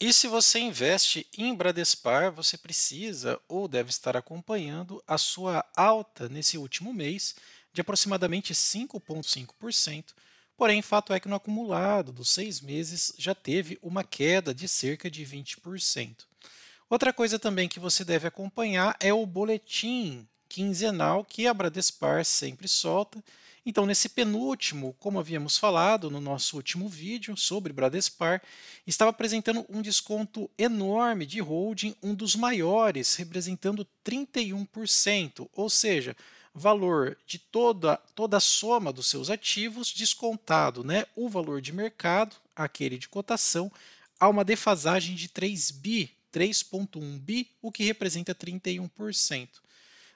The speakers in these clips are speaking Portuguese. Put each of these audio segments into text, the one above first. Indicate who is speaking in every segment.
Speaker 1: E se você investe em Bradespar, você precisa ou deve estar acompanhando a sua alta nesse último mês de aproximadamente 5,5%. Porém, fato é que no acumulado dos seis meses já teve uma queda de cerca de 20%. Outra coisa também que você deve acompanhar é o boletim quinzenal que a Bradespar sempre solta então, nesse penúltimo, como havíamos falado no nosso último vídeo sobre Bradespar, estava apresentando um desconto enorme de holding, um dos maiores, representando 31%, ou seja, valor de toda, toda a soma dos seus ativos descontado, né, o valor de mercado, aquele de cotação, a uma defasagem de 3 bi, 3.1 bi, o que representa 31%.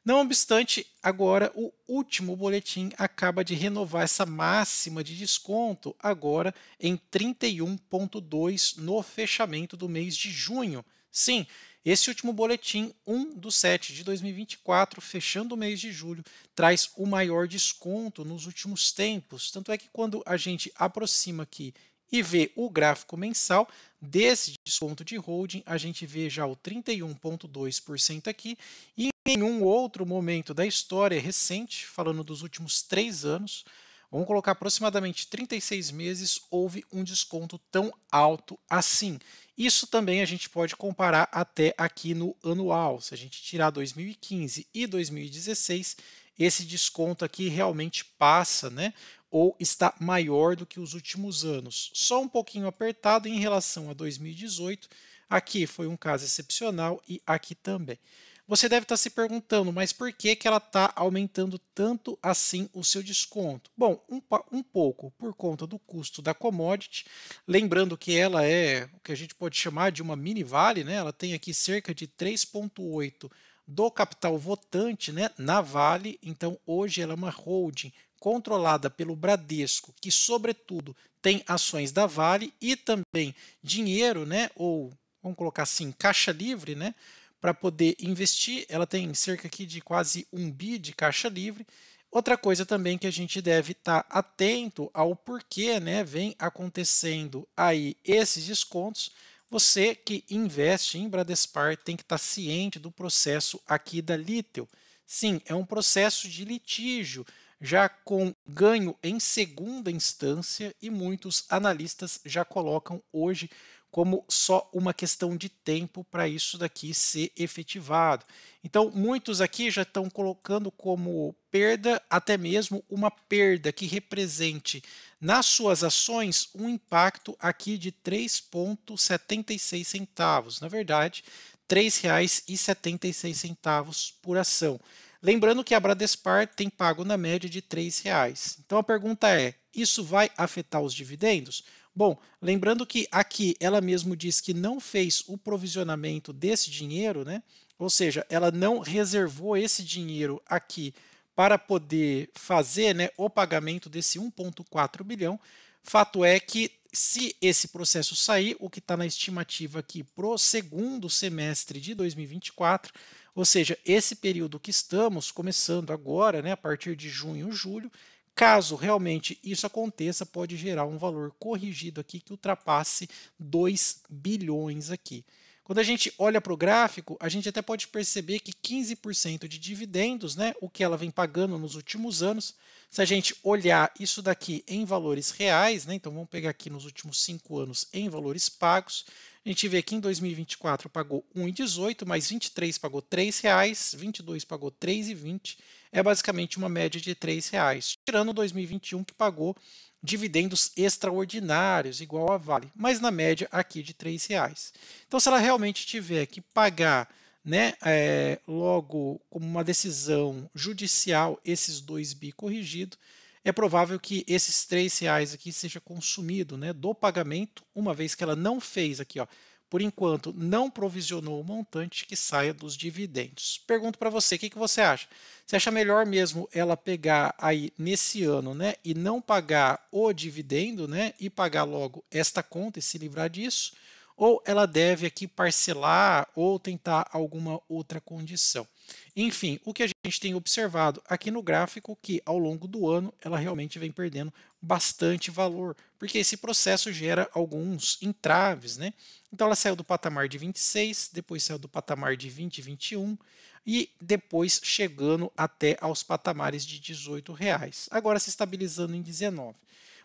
Speaker 1: Não obstante, agora o último boletim acaba de renovar essa máxima de desconto, agora em 31,2 no fechamento do mês de junho. Sim, esse último boletim, 1 do 7 de 2024, fechando o mês de julho, traz o maior desconto nos últimos tempos. Tanto é que quando a gente aproxima aqui e vê o gráfico mensal desse desconto de holding, a gente vê já o 31,2% aqui e nenhum outro momento da história recente, falando dos últimos três anos, vamos colocar aproximadamente 36 meses, houve um desconto tão alto assim. Isso também a gente pode comparar até aqui no anual. Se a gente tirar 2015 e 2016, esse desconto aqui realmente passa, né? Ou está maior do que os últimos anos. Só um pouquinho apertado em relação a 2018. Aqui foi um caso excepcional e aqui também. Você deve estar tá se perguntando, mas por que, que ela está aumentando tanto assim o seu desconto? Bom, um, um pouco por conta do custo da commodity, lembrando que ela é o que a gente pode chamar de uma mini vale, né? ela tem aqui cerca de 3,8% do capital votante né, na Vale, então hoje ela é uma holding controlada pelo Bradesco, que sobretudo tem ações da Vale e também dinheiro, né, ou vamos colocar assim, caixa livre, né, para poder investir. Ela tem cerca aqui de quase um bi de caixa livre. Outra coisa também que a gente deve estar tá atento ao porquê né, vem acontecendo aí esses descontos. Você que investe em Bradespar tem que estar tá ciente do processo aqui da Litel. Sim, é um processo de litígio, já com ganho em segunda instância, e muitos analistas já colocam hoje como só uma questão de tempo para isso daqui ser efetivado. Então, muitos aqui já estão colocando como perda até mesmo uma perda que represente nas suas ações um impacto aqui de 3,76 centavos. Na verdade, R$ 3,76 por ação. Lembrando que a Bradespar tem pago na média de R$ 3,00. Então a pergunta é: isso vai afetar os dividendos? Bom, lembrando que aqui ela mesmo diz que não fez o provisionamento desse dinheiro, né? Ou seja, ela não reservou esse dinheiro aqui para poder fazer né, o pagamento desse 1,4 bilhão. Fato é que, se esse processo sair, o que está na estimativa aqui para o segundo semestre de 2024, ou seja, esse período que estamos começando agora, né, a partir de junho, julho, Caso realmente isso aconteça, pode gerar um valor corrigido aqui que ultrapasse 2 bilhões aqui. Quando a gente olha para o gráfico, a gente até pode perceber que 15% de dividendos, né, o que ela vem pagando nos últimos anos, se a gente olhar isso daqui em valores reais, né, então vamos pegar aqui nos últimos cinco anos em valores pagos, a gente vê que em 2024 pagou 1,18, mais 23 pagou R$ 3,00, 22 pagou R$ 3,20. É basicamente uma média de R$ 3,00, tirando 2021 que pagou dividendos extraordinários, igual a Vale, mas na média aqui de R$ 3,00. Então, se ela realmente tiver que pagar né, é, logo como uma decisão judicial esses dois bi corrigido, é provável que esses três reais aqui seja consumido né, do pagamento, uma vez que ela não fez aqui, ó, por enquanto, não provisionou o montante que saia dos dividendos. Pergunto para você, o que, que você acha? Você acha melhor mesmo ela pegar aí nesse ano né, e não pagar o dividendo né, e pagar logo esta conta e se livrar disso? Ou ela deve aqui parcelar ou tentar alguma outra condição? Enfim, o que a gente tem observado aqui no gráfico que ao longo do ano ela realmente vem perdendo bastante valor, porque esse processo gera alguns entraves, né? Então ela saiu do patamar de 26, depois saiu do patamar de 20, 21 e depois chegando até aos patamares de 18 reais. Agora se estabilizando em 19.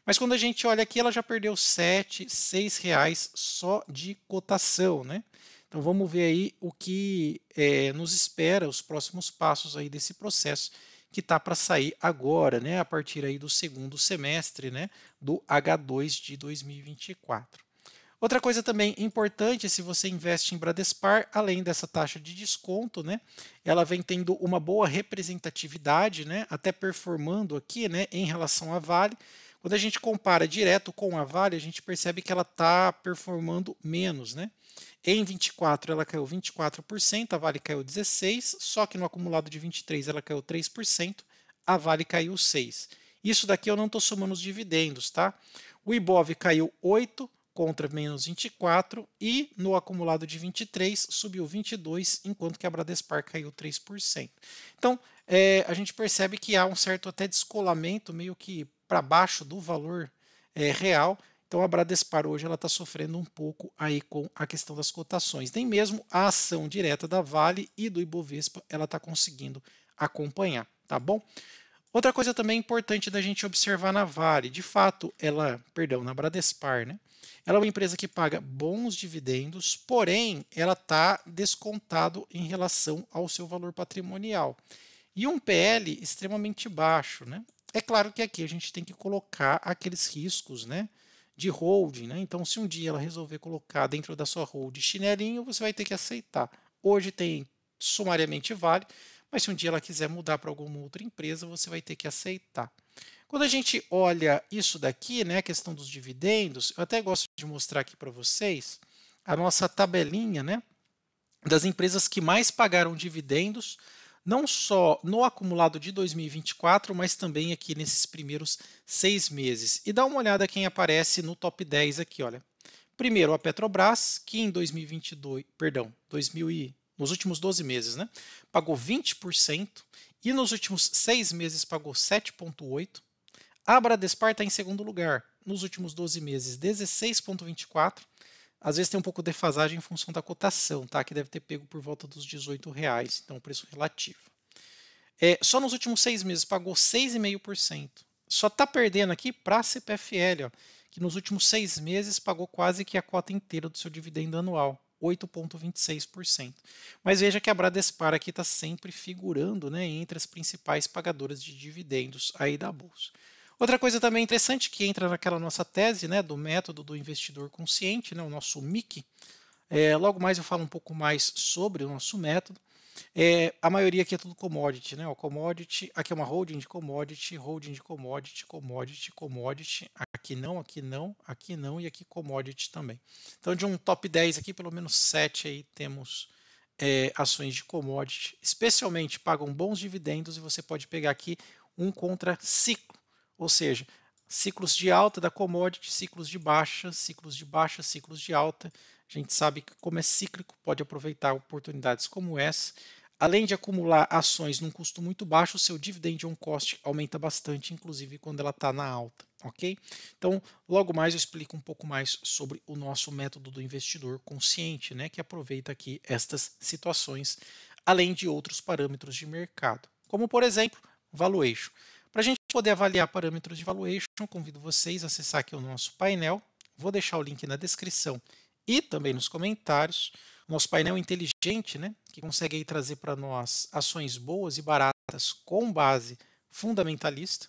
Speaker 1: Mas quando a gente olha aqui, ela já perdeu 7, 6 reais só de cotação, né? Então vamos ver aí o que é, nos espera, os próximos passos aí desse processo que está para sair agora, né, a partir aí do segundo semestre, né, do H2 de 2024. Outra coisa também importante, é se você investe em Bradespar, além dessa taxa de desconto, né, ela vem tendo uma boa representatividade, né, até performando aqui, né, em relação à Vale, quando a gente compara direto com a Vale, a gente percebe que ela está performando menos, né? Em 24 ela caiu 24%, a Vale caiu 16, só que no acumulado de 23 ela caiu 3%, a Vale caiu 6. Isso daqui eu não estou somando os dividendos, tá? O Ibov caiu 8 contra menos 24 e no acumulado de 23 subiu 22, enquanto que a Bradespar caiu 3%. Então, é, a gente percebe que há um certo até descolamento meio que para baixo do valor é, real. Então a Bradespar hoje ela está sofrendo um pouco aí com a questão das cotações. Nem mesmo a ação direta da Vale e do Ibovespa ela está conseguindo acompanhar, tá bom? Outra coisa também importante da gente observar na Vale, de fato, ela, perdão, na Bradespar, né? Ela é uma empresa que paga bons dividendos, porém ela está descontado em relação ao seu valor patrimonial. E um PL extremamente baixo, né? É claro que aqui a gente tem que colocar aqueles riscos né, de holding. Né? Então, se um dia ela resolver colocar dentro da sua hold chinelinho, você vai ter que aceitar. Hoje tem sumariamente vale, mas se um dia ela quiser mudar para alguma outra empresa, você vai ter que aceitar. Quando a gente olha isso daqui, né, a questão dos dividendos, eu até gosto de mostrar aqui para vocês a nossa tabelinha né, das empresas que mais pagaram dividendos não só no acumulado de 2024, mas também aqui nesses primeiros seis meses. E dá uma olhada quem aparece no top 10 aqui, olha. Primeiro, a Petrobras, que em 2022, perdão, 2000 e, nos últimos 12 meses, né, pagou 20% e nos últimos seis meses pagou 7,8%. A Bradespar está em segundo lugar, nos últimos 12 meses 16,24%. Às vezes tem um pouco de defasagem em função da cotação, tá? que deve ter pego por volta dos 18 reais, então preço relativo. É, só nos últimos seis meses pagou 6,5%. Só está perdendo aqui para a CPFL, ó, que nos últimos seis meses pagou quase que a cota inteira do seu dividendo anual. 8,26%. Mas veja que a Bradespar aqui está sempre figurando né, entre as principais pagadoras de dividendos aí da Bolsa. Outra coisa também interessante que entra naquela nossa tese né, do método do investidor consciente, né, o nosso MIC, é, logo mais eu falo um pouco mais sobre o nosso método. É, a maioria aqui é tudo commodity, né? O commodity, aqui é uma holding de commodity, holding de commodity, commodity, commodity, aqui não, aqui não, aqui não e aqui commodity também. Então, de um top 10 aqui, pelo menos 7 aí temos é, ações de commodity, especialmente pagam bons dividendos e você pode pegar aqui um contra ciclo. Ou seja, ciclos de alta da commodity, ciclos de baixa, ciclos de baixa, ciclos de alta. A gente sabe que, como é cíclico, pode aproveitar oportunidades como essa. Além de acumular ações num custo muito baixo, o seu dividend on cost aumenta bastante, inclusive quando ela está na alta, ok? Então, logo mais eu explico um pouco mais sobre o nosso método do investidor consciente, né, que aproveita aqui estas situações, além de outros parâmetros de mercado, como por exemplo, valuation. Para poder avaliar parâmetros de valuation, convido vocês a acessar aqui o nosso painel. Vou deixar o link na descrição e também nos comentários. Nosso painel é inteligente, né, que consegue trazer para nós ações boas e baratas com base fundamentalista.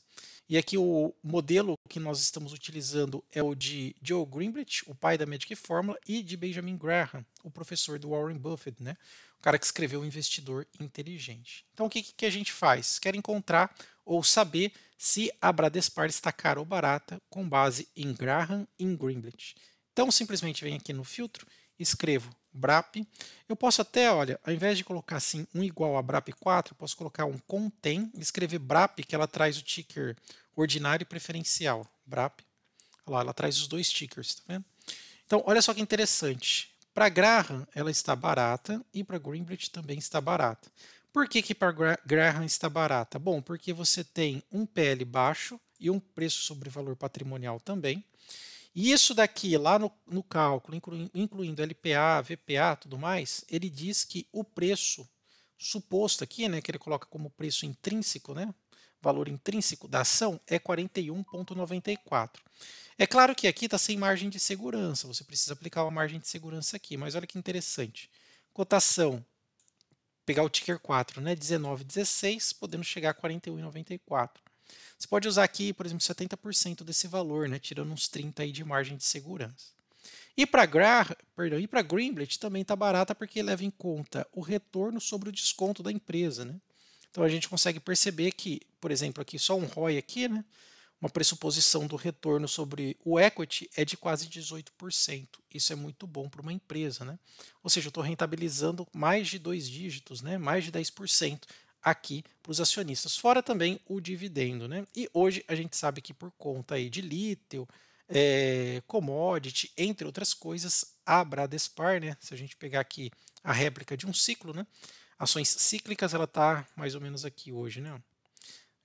Speaker 1: E aqui o modelo que nós estamos utilizando é o de Joe Greenblatt, o pai da Magic Formula, e de Benjamin Graham, o professor do Warren Buffett, né? o cara que escreveu o Investidor Inteligente. Então, o que, que a gente faz? Quer encontrar ou saber se a Bradespar está cara ou barata com base em Graham e Greenblatt. Então, simplesmente vem aqui no filtro, escrevo BRAP. Eu posso até, olha, ao invés de colocar assim um igual a BRAP 4, eu posso colocar um contém, escrever BRAP, que ela traz o ticker ordinário e preferencial. BRAP. Olha lá, ela traz os dois tickers, tá vendo? Então, olha só que interessante. Para Graham, ela está barata e para Greenbridge também está barata. Por que, que para Graham está barata? Bom, porque você tem um PL baixo e um preço sobre valor patrimonial também. E isso daqui, lá no, no cálculo, incluindo, incluindo LPA, VPA tudo mais, ele diz que o preço suposto aqui, né, que ele coloca como preço intrínseco, né, valor intrínseco da ação é 41,94. É claro que aqui está sem margem de segurança, você precisa aplicar uma margem de segurança aqui, mas olha que interessante. Cotação, pegar o ticker 4, né, 19,16, podendo chegar a 41,94. Você pode usar aqui, por exemplo, 70% desse valor, né, tirando uns 30 aí de margem de segurança. E para Gra... Perdão, e Greenblatt também está barata porque leva em conta o retorno sobre o desconto da empresa, né? Então a gente consegue perceber que, por exemplo, aqui só um ROI aqui, né? Uma pressuposição do retorno sobre o equity é de quase 18%. Isso é muito bom para uma empresa, né? Ou seja, eu estou rentabilizando mais de dois dígitos, né? Mais de 10% aqui para os acionistas, fora também o dividendo, né? E hoje a gente sabe que por conta aí de lítio, é, commodity, entre outras coisas, a Bradespar, né? Se a gente pegar aqui a réplica de um ciclo, né? Ações cíclicas, ela está mais ou menos aqui hoje, né?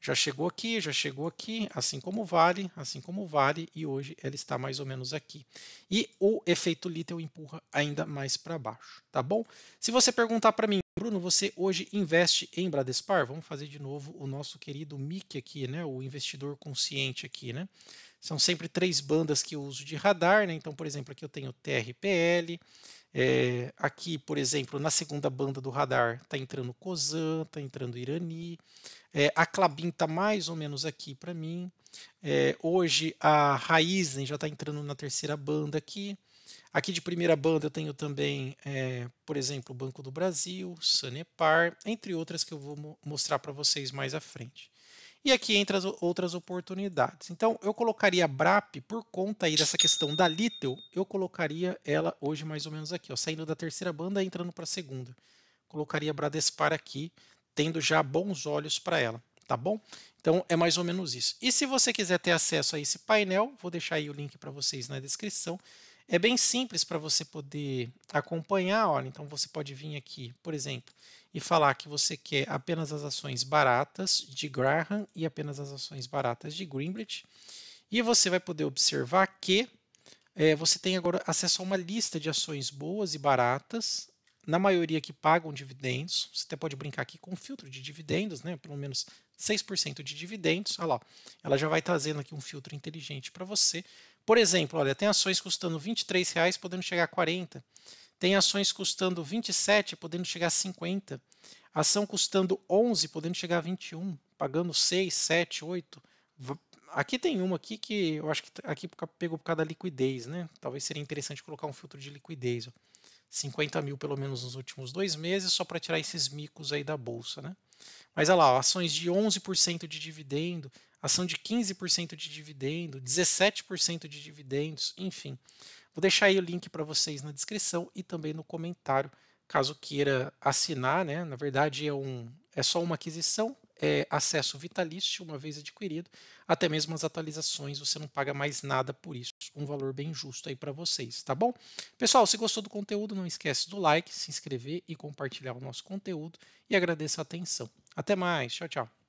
Speaker 1: Já chegou aqui, já chegou aqui, assim como vale, assim como vale, e hoje ela está mais ou menos aqui. E o efeito Little empurra ainda mais para baixo, tá bom? Se você perguntar para mim, Bruno, você hoje investe em Bradespar? Vamos fazer de novo o nosso querido Mickey aqui, né? O investidor consciente aqui, né? São sempre três bandas que eu uso de radar, né? Então, por exemplo, aqui eu tenho TRPL, é, aqui, por exemplo, na segunda banda do radar, está entrando Kozan, está entrando Irani. É, a Clabin está mais ou menos aqui para mim. É, hoje a Raizen já está entrando na terceira banda aqui. Aqui de primeira banda eu tenho também, por exemplo, o Banco do Brasil, Sanepar, entre outras que eu vou mostrar para vocês mais à frente. E aqui entra as outras oportunidades. Então, eu colocaria a BRAP por conta aí dessa questão da Little, eu colocaria ela hoje mais ou menos aqui, ó, saindo da terceira banda entrando para a segunda. Colocaria Bradespar aqui, tendo já bons olhos para ela, tá bom? Então, é mais ou menos isso. E se você quiser ter acesso a esse painel, vou deixar aí o link para vocês na descrição. É bem simples para você poder acompanhar, olha, então você pode vir aqui, por exemplo, e falar que você quer apenas as ações baratas de Graham e apenas as ações baratas de Greenbridge. E você vai poder observar que é, você tem agora acesso a uma lista de ações boas e baratas, na maioria que pagam dividendos. Você até pode brincar aqui com um filtro de dividendos, né? pelo menos 6% de dividendos. Olha lá, ela já vai trazendo aqui um filtro inteligente para você. Por exemplo, olha, tem ações custando R$ reais podendo chegar a 40 tem ações custando 27, podendo chegar a 50. Ação custando 11, podendo chegar a 21, pagando 6, 7, 8. Aqui tem uma aqui que eu acho que tá, aqui pegou por causa da liquidez, né? Talvez seria interessante colocar um filtro de liquidez. 50 mil pelo menos nos últimos dois meses, só para tirar esses micos aí da bolsa, né? Mas olha lá, ações de 11% de dividendo, ação de 15% de dividendo, 17% de dividendos, enfim. Vou deixar aí o link para vocês na descrição e também no comentário, caso queira assinar, né? Na verdade é um é só uma aquisição, é acesso vitalício uma vez adquirido, até mesmo as atualizações, você não paga mais nada por isso. Um valor bem justo aí para vocês, tá bom? Pessoal, se gostou do conteúdo, não esquece do like, se inscrever e compartilhar o nosso conteúdo e agradeço a atenção. Até mais, tchau, tchau.